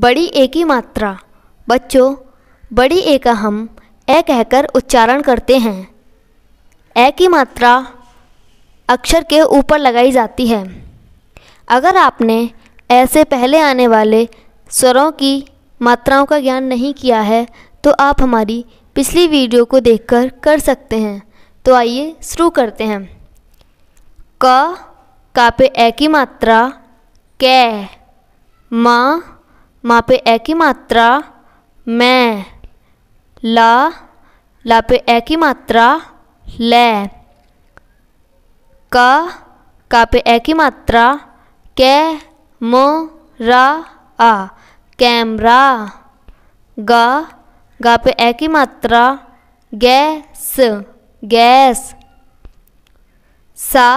बड़ी ए की मात्रा बच्चों बड़ी ए का हम ए कहकर उच्चारण करते हैं ए की मात्रा अक्षर के ऊपर लगाई जाती है अगर आपने ऐसे पहले आने वाले स्वरों की मात्राओं का ज्ञान नहीं किया है तो आप हमारी पिछली वीडियो को देखकर कर सकते हैं तो आइए शुरू करते हैं क का पे ए की मात्रा कै माँ माँ पे ए मात्रा मैं ला ला पे एक ही मात्रा ले का का पे एक ही मात्रा के म रा आ कैमरा गा गा पे एक ही मात्रा गैस गैस सा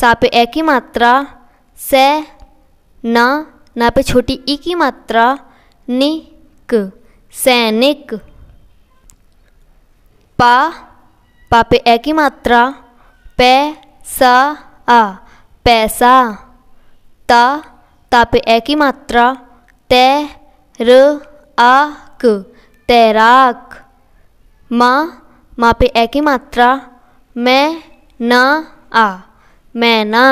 सा पे एक ही मात्रा से ना ना पे छोटी ई की मात्रा निक सैनिक पा पा पे ए की मात्रा पै सा आ पैसा ता ता पे ए की मात्रा तै र आ क तैराक मा माँ पे ए की मात्रा मैं ना आ मैं ना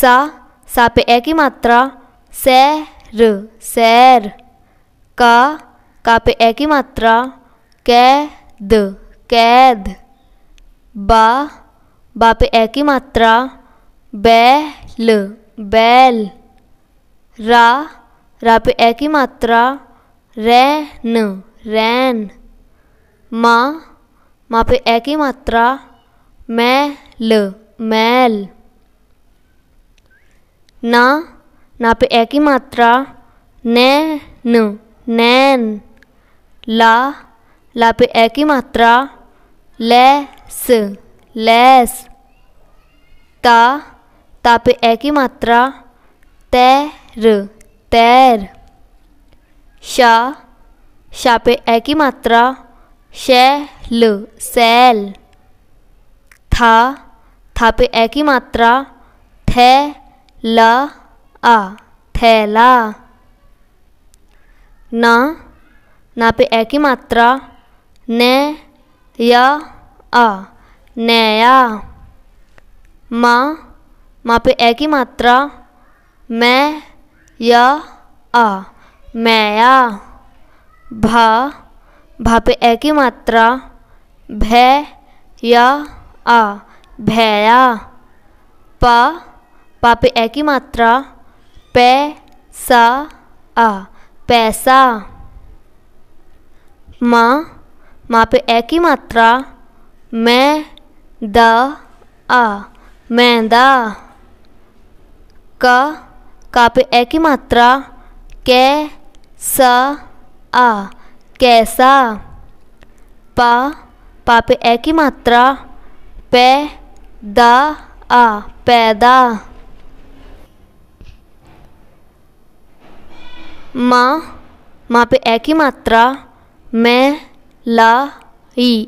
सा सापे एक ए की मात्रा सैर सैर का का ए की मात्रा कैद कैद बा बा पे ए की मात्रा बैल बैल रा रापे एक ए की मात्रा रैन रैन माँ माँ पे ए की मात्रा मैल मैल ना ना पे एक ही मात्रा नैन नैन ला ला पे एक ही मात्रा लैस लैस ता ता पे एक ही मात्रा तैर तैर शा शा पे एक ही मात्रा शैल सैल था था पे एक ही मात्रा थै ल आ थैला ना ना पे एक ही मात्रा न य आ नया मा मा पे एक ही मात्रा मैं य आ मैया भा भा पे एक ही मात्रा भय या आ भैया पा पापे ए की मात्रा पै सा आ पैसा माँ माँ पे ए की मात्रा मैं द आ मैदा का का पे ए की मात्रा कै स आ कैसा पा पा पे ए की मात्रा पै द आ पैदा माँ माँ पे ए की मात्रा मैं ला ई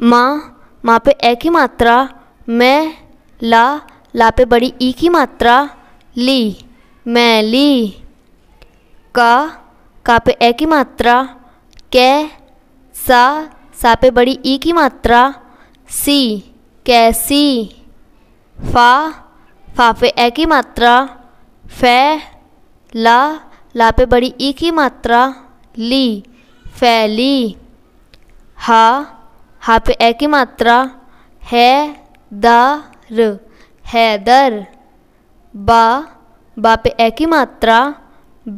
माँ माँ पे ए की मात्रा मैं ला ला पे बड़ी ई की मात्रा ली मैं ली का का पे ए की मात्रा कै सा सा पे बड़ी ई की मात्रा सी कैसी फा फा पे ए की मात्रा फै ला लापे बड़ी ई की मात्रा ली फैली हा हा पे ए की मात्रा है दार हैदर बा बा पे ए की मात्रा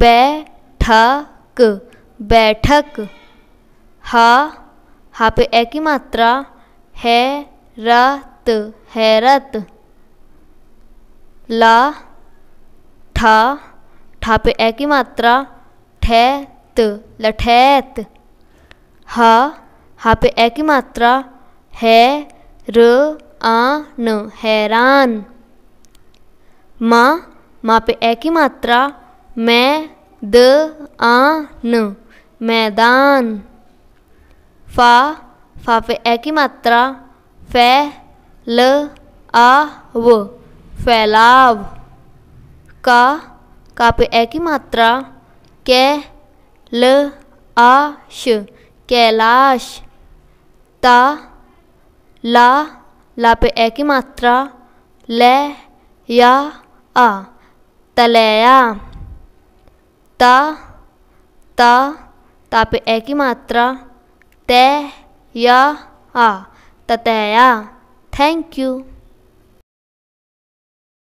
बैठक बैठक हा हा पे ए की मात्रा है रत हैरत ला ठा ठा पे ए की मात्रा ठैत लठैत हा हा पे ए की मात्रा है र आन हैरान माँ माँ पे ए की मात्रा मै द आन मैदान फा फा पे ए की मात्रा फै ल आ व फैलाव का काव्य ए की मात्रा कै ल आश कैलाश ता ला ला पे ए की मात्रा ले या आ तलया ता ता ता पे ए की मात्रा तय या आ ततया थैंक यू